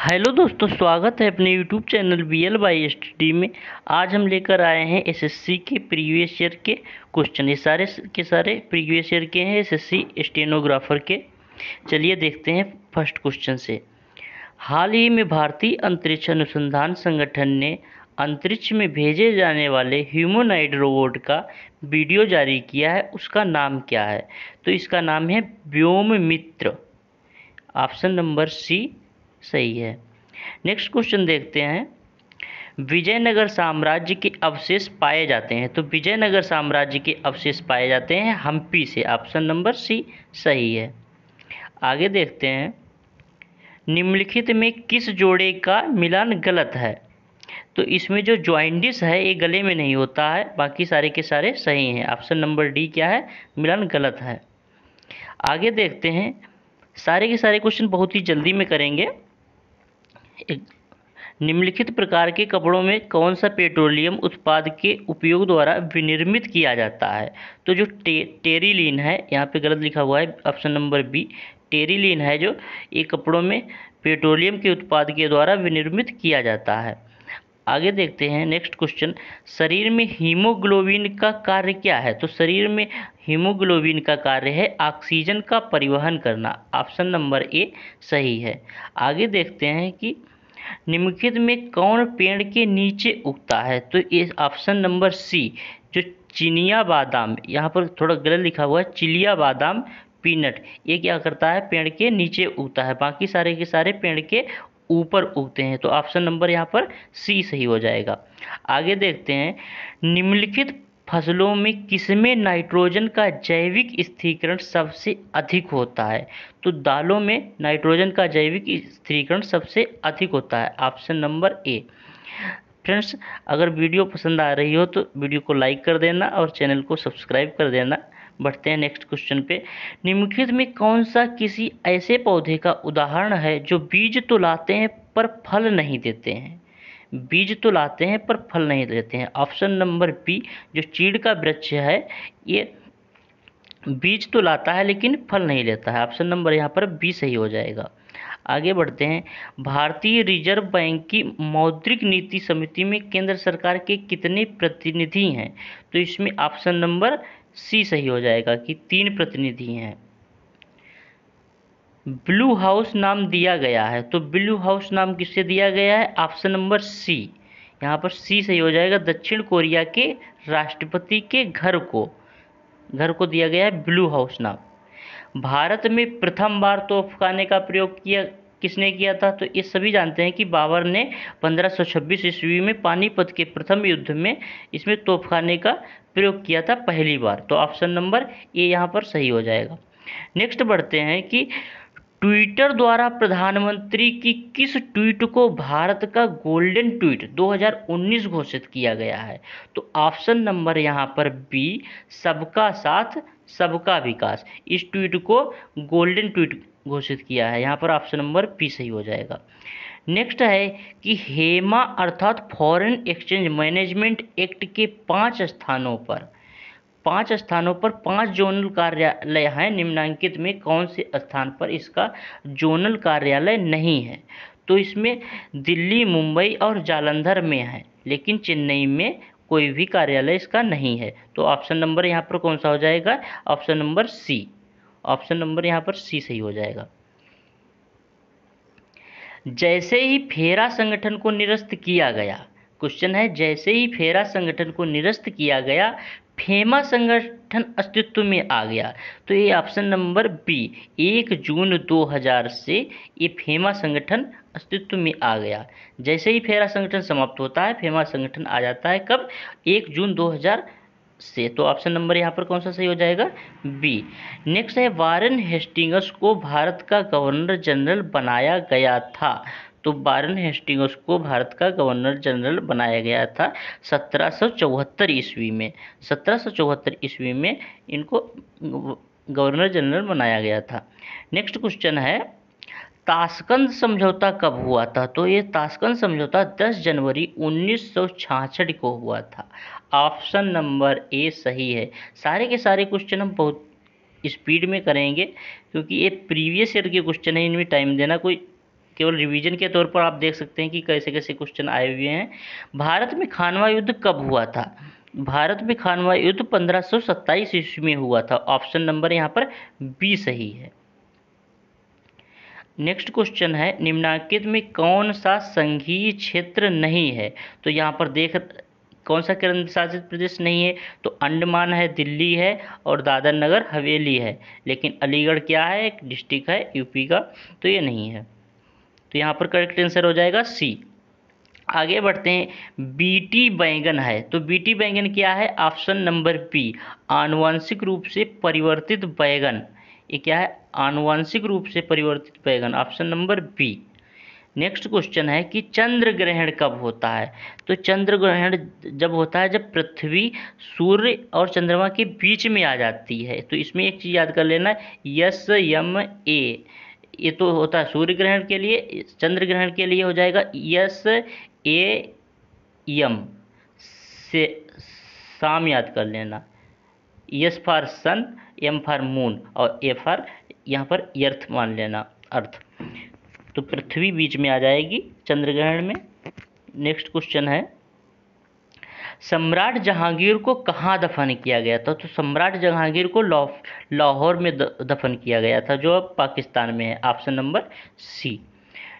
hello दोस्तों स्वागत है अपने YouTube channel B L by study में आज हम लेकर आए हैं एसएससी के प्रीवियस ईयर के क्वेश्चन ये सारे के सारे प्रीवियस ईयर के हैं एसएससी स्टेनोग्राफर के चलिए देखते हैं फर्स्ट क्वेश्चन से हाल ही में भारतीय अंतरिक्ष अनुसंधान संगठन ने अंतरिक्ष में भेजे जाने वाले ह्यूमोनाइड रोबोट का वीडियो जारी किया है उसका नाम क्या है तो इसका नाम है व्योम मित्र ऑप्शन नंबर सी सही है नेक्स्ट क्वेश्चन देखते हैं विजयनगर साम्राज्य के अवशेष पाए जाते हैं तो विजयनगर साम्राज्य के अवशेष पाए जाते हैं हम्पी से ऑप्शन नंबर सी सही है आगे देखते हैं निम्नलिखित में किस जोड़े का मिलान गलत है तो इसमें जो ज्वाइंडिस है ये गले में नहीं होता है बाकी सारे के सारे सही हैं ऑप्शन नंबर डी क्या है मिलान गलत है आगे देखते हैं सारे के सारे क्वेश्चन बहुत ही जल्दी में करेंगे निम्नलिखित प्रकार के कपड़ों में कौन सा पेट्रोलियम उत्पाद के उपयोग द्वारा विनिर्मित किया जाता है तो जो टे टेरीलीन है यहाँ पे गलत लिखा हुआ है ऑप्शन नंबर बी टेरिलीन है जो ये कपड़ों में पेट्रोलियम के उत्पाद के द्वारा विनिर्मित किया जाता है आगे देखते हैं नेक्स्ट क्वेश्चन शरीर में हीमोग्लोबिन का कार्य क्या है तो शरीर में हीमोग्लोबिन का कार्य है ऑक्सीजन का परिवहन करना ऑप्शन नंबर ए सही है आगे देखते हैं कि निम्नलिखित में कौन पेड़ के नीचे उगता है तो ये ऑप्शन नंबर सी जो चिनिया बादाम यहाँ पर थोड़ा गलत लिखा हुआ है चिलिया बादाम पीनट ये क्या करता है पेड़ के नीचे उगता है बाकी सारे के सारे पेड़ के ऊपर उगते हैं तो ऑप्शन नंबर यहाँ पर सी सही हो जाएगा आगे देखते हैं निम्नलिखित फसलों में किसमें नाइट्रोजन का जैविक स्थिरीकरण सबसे अधिक होता है तो दालों में नाइट्रोजन का जैविक स्थिरीकरण सबसे अधिक होता है ऑप्शन नंबर ए फ्रेंड्स अगर वीडियो पसंद आ रही हो तो वीडियो को लाइक कर देना और चैनल को सब्सक्राइब कर देना बढ़ते हैं नेक्स्ट क्वेश्चन पे निम्नलिखित में कौन सा किसी ऐसे पौधे का उदाहरण है जो बीज तो लाते हैं पर फल नहीं देते हैं बीज तो लाते हैं पर फल नहीं देते हैं ऑप्शन नंबर बी जो चीड़ का वृक्ष है ये बीज तो लाता है लेकिन फल नहीं लेता है ऑप्शन नंबर यहाँ पर बी सही हो जाएगा आगे बढ़ते हैं भारतीय रिजर्व बैंक की मौद्रिक नीति समिति में केंद्र सरकार के कितने प्रतिनिधि हैं तो इसमें ऑप्शन नंबर सी सही हो जाएगा कि तीन प्रतिनिधि हैं ब्लू हाउस नाम दिया गया है तो ब्लू हाउस नाम किससे दिया गया है ऑप्शन नंबर सी यहाँ पर सी सही हो जाएगा दक्षिण कोरिया के राष्ट्रपति के घर को घर को दिया गया है ब्लू हाउस नाम भारत में प्रथम बार तोपखाने का प्रयोग किया किसने किया था तो ये सभी जानते हैं कि बाबर ने 1526 ईस्वी में पानीपत के प्रथम युद्ध में इसमें तोपखाने का प्रयोग किया था पहली बार तो ऑप्शन नंबर ए यहाँ पर सही हो जाएगा नेक्स्ट बढ़ते हैं कि ट्विटर द्वारा प्रधानमंत्री की किस ट्वीट को भारत का गोल्डन ट्वीट 2019 घोषित किया गया है तो ऑप्शन नंबर यहाँ पर बी सबका साथ सबका विकास इस ट्वीट को गोल्डन ट्वीट घोषित किया है यहाँ पर ऑप्शन नंबर पी सही हो जाएगा नेक्स्ट है कि हेमा अर्थात फॉरेन एक्सचेंज मैनेजमेंट एक्ट के पांच स्थानों पर पांच स्थानों पर पांच जोनल कार्यालय हैं निम्नांकित में कौन से स्थान पर इसका जोनल कार्यालय नहीं है तो इसमें दिल्ली मुंबई और जालंधर में है लेकिन चेन्नई में कोई भी कार्यालय इसका नहीं है तो ऑप्शन नंबर यहाँ पर कौन सा हो जाएगा option number C option number यहाँ पर सी सही हो जाएगा जैसे ही फेरा संगठन को निरस्त किया गया क्वेश्चन है जैसे ही फेरा संगठन को निरस्त किया गया फेमा संगठन अस्तित्व में आ गया तो ये ऑप्शन नंबर बी एक जून 2000 से ये फेमा संगठन अस्तित्व में आ गया जैसे ही फेरा संगठन समाप्त होता है फेमा संगठन आ जाता है कब एक जून से तो ऑप्शन नंबर यहाँ पर कौन सा सही हो जाएगा बी नेक्स्ट है वारन हेस्टिंगस को भारत का गवर्नर जनरल बनाया गया था तो वारन हेस्टिंगस को भारत का गवर्नर जनरल बनाया गया था सत्रह ईस्वी में सत्रह ईस्वी में इनको गवर्नर जनरल बनाया गया था नेक्स्ट क्वेश्चन है ताशकंद समझौता कब हुआ था तो ये ताशकंद समझौता 10 जनवरी 1966 को हुआ था ऑप्शन नंबर ए सही है सारे के सारे क्वेश्चन हम बहुत स्पीड में करेंगे क्योंकि ये प्रीवियस ईयर के क्वेश्चन है इनमें टाइम देना कोई केवल रिवीजन के तौर पर आप देख सकते हैं कि कैसे कैसे क्वेश्चन आए हुए हैं भारत में खानवा युद्ध कब हुआ था भारत में खानवा युद्ध सत्ताईस ईस्वी में हुआ था ऑप्शन नंबर यहाँ पर बी सही है नेक्स्ट क्वेश्चन है निम्नांकित में कौन सा संघीय क्षेत्र नहीं है तो यहाँ पर देख कौन सा केंद्र शासित प्रदेश नहीं है तो अंडमान है दिल्ली है और दादर नगर हवेली है लेकिन अलीगढ़ क्या है एक डिस्ट्रिक्ट है यूपी का तो ये नहीं है तो यहाँ पर करेक्ट आंसर हो जाएगा सी आगे बढ़ते हैं बीटी बैंगन है तो बीटी बैंगन क्या है ऑप्शन नंबर बी आनुवंशिक रूप से परिवर्तित बैंगन ये क्या है आनुवंशिक रूप से परिवर्तित बैगन option number B next question है कि चंद्र ग्रहण कब होता है तो चंद्र ग्रहण जब होता है जब पृथ्वी सूर्य और चंद्रमा के बीच में आ जाती है तो इसमें एक चीज़ याद कर लेना यस यम ए ये तो होता है सूर्य ग्रहण के लिए चंद्र ग्रहण के लिए हो जाएगा यस ए यम से शाम याद कर लेना S for sun M for moon और ए फॉर यहाँ पर अर्थ मान लेना अर्थ तो पृथ्वी बीच में आ जाएगी चंद्र ग्रहण में नेक्स्ट क्वेश्चन है सम्राट जहांगीर को कहाँ दफन किया गया था तो सम्राट जहांगीर को लाहौर में दफन किया गया था जो अब पाकिस्तान में है option number C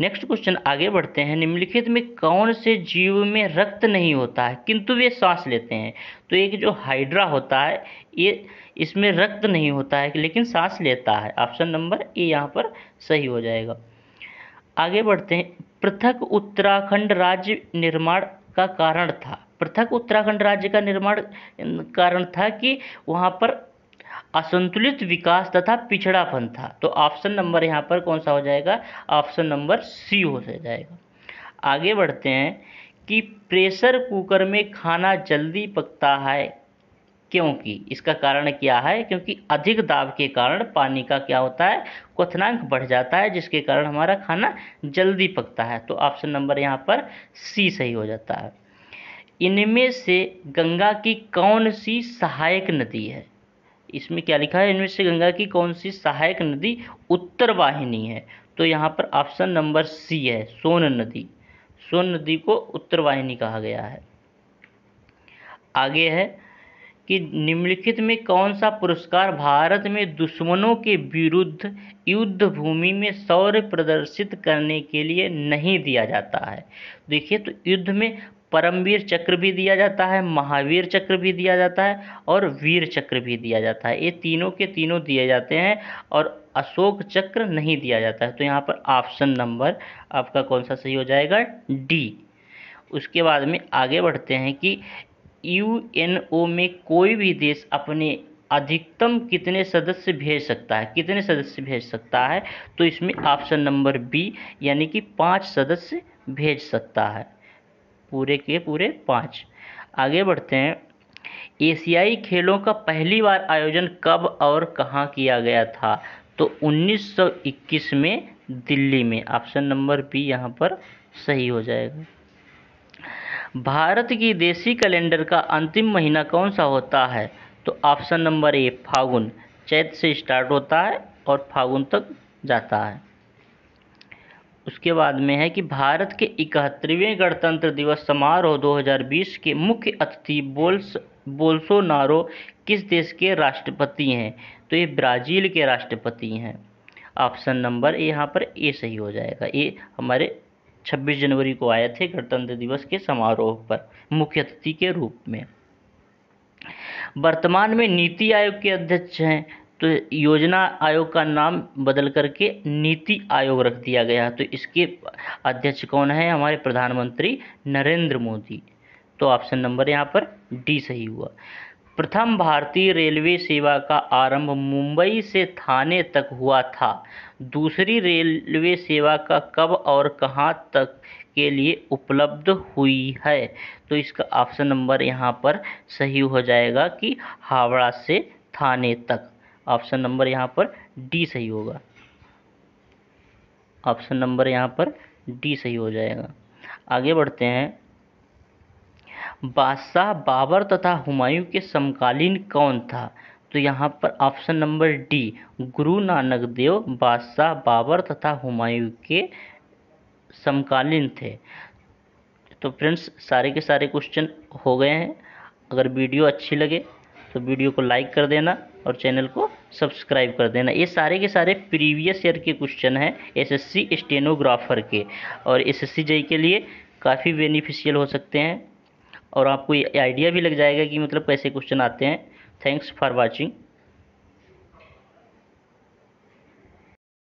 next question आगे बढ़ते हैं निम्नलिखित में कौन से जीव में रक्त नहीं होता है किंतु वे सांस लेते हैं तो एक जो हाइड्रा होता है ये इसमें रक्त नहीं होता है लेकिन सांस लेता है ऑप्शन नंबर ए यहाँ पर सही हो जाएगा आगे बढ़ते हैं पृथक उत्तराखंड राज्य निर्माण का कारण था पृथक उत्तराखंड राज्य का निर्माण कारण था कि वहाँ पर असंतुलित विकास तथा पिछड़ापन था तो ऑप्शन नंबर यहाँ पर कौन सा हो जाएगा ऑप्शन नंबर सी हो जाएगा आगे बढ़ते हैं कि प्रेशर कुकर में खाना जल्दी पकता है क्योंकि इसका कारण क्या है क्योंकि अधिक दाब के कारण पानी का क्या होता है क्वनांक बढ़ जाता है जिसके कारण हमारा खाना जल्दी पकता है तो ऑप्शन नंबर यहाँ पर सी सही हो जाता है इनमें से गंगा की कौन सी सहायक नदी है इसमें क्या लिखा है इनमें से गंगा की कौन सी सहायक नदी उत्तर वाहिनी है तो यहाँ पर ऑप्शन नंबर सी है सोन नदी सोन नदी को उत्तर वाहिनी कहा गया है आगे है कि निम्नलिखित में कौन सा पुरस्कार भारत में दुश्मनों के विरुद्ध युद्ध भूमि में शौर्य प्रदर्शित करने के लिए नहीं दिया जाता है देखिए तो युद्ध में परमवीर चक्र भी दिया जाता है महावीर चक्र भी दिया जाता है और वीर चक्र भी दिया जाता है ये तीनों के तीनों दिए जाते हैं और अशोक चक्र नहीं दिया जाता है तो यहाँ पर ऑप्शन नंबर आपका कौन सा सही हो जाएगा डी उसके बाद में आगे बढ़ते हैं कि यू में कोई भी देश अपने अधिकतम कितने सदस्य भेज सकता है कितने सदस्य भेज सकता है तो इसमें ऑप्शन नंबर बी यानी कि पाँच सदस्य भेज सकता है पूरे के पूरे पाँच आगे बढ़ते हैं एशियाई खेलों का पहली बार आयोजन कब और कहाँ किया गया था तो 1921 में दिल्ली में ऑप्शन नंबर बी यहाँ पर सही हो जाएगा भारत की देसी कैलेंडर का अंतिम महीना कौन सा होता है तो ऑप्शन नंबर ए फागुन चैत से स्टार्ट होता है और फागुन तक जाता है उसके बाद में है कि भारत के इकहत्तरवें गणतंत्र दिवस समारोह 2020 के मुख्य अतिथि बोल्स बोल्सोनारो किस देश के राष्ट्रपति हैं तो ये ब्राज़ील के राष्ट्रपति हैं ऑप्शन नंबर ए यहाँ पर ए सही हो जाएगा ये हमारे 26 जनवरी को आए थे गणतंत्र दिवस के समारोह पर मुख्य अतिथि के रूप में वर्तमान में नीति आयोग के अध्यक्ष हैं तो योजना आयोग का नाम बदल करके नीति आयोग रख दिया गया तो इसके अध्यक्ष कौन है हमारे प्रधानमंत्री नरेंद्र मोदी तो ऑप्शन नंबर यहाँ पर डी सही हुआ प्रथम भारतीय रेलवे सेवा का आरंभ मुंबई से थाने तक हुआ था दूसरी रेलवे सेवा का कब और कहाँ तक के लिए उपलब्ध हुई है तो इसका ऑप्शन नंबर यहाँ पर सही हो जाएगा कि हावड़ा से थाने तक ऑप्शन नंबर यहाँ पर डी सही होगा ऑप्शन नंबर यहाँ पर डी सही हो जाएगा आगे बढ़ते हैं बादशाह बाबर तथा हुमायूं के समकालीन कौन था तो यहाँ पर ऑप्शन नंबर डी गुरु नानक देव बादशाह बाबर तथा हुमायूं के समकालीन थे तो फ्रेंड्स सारे के सारे क्वेश्चन हो गए हैं अगर वीडियो अच्छी लगे तो वीडियो को लाइक कर देना और चैनल को सब्सक्राइब कर देना ये सारे के सारे प्रीवियस ईयर के क्वेश्चन हैं एसएससी स्टेनोग्राफर के और एसएससी एस के लिए काफ़ी बेनिफिशियल हो सकते हैं और आपको ये आइडिया भी लग जाएगा कि मतलब कैसे क्वेश्चन आते हैं थैंक्स फॉर वॉचिंग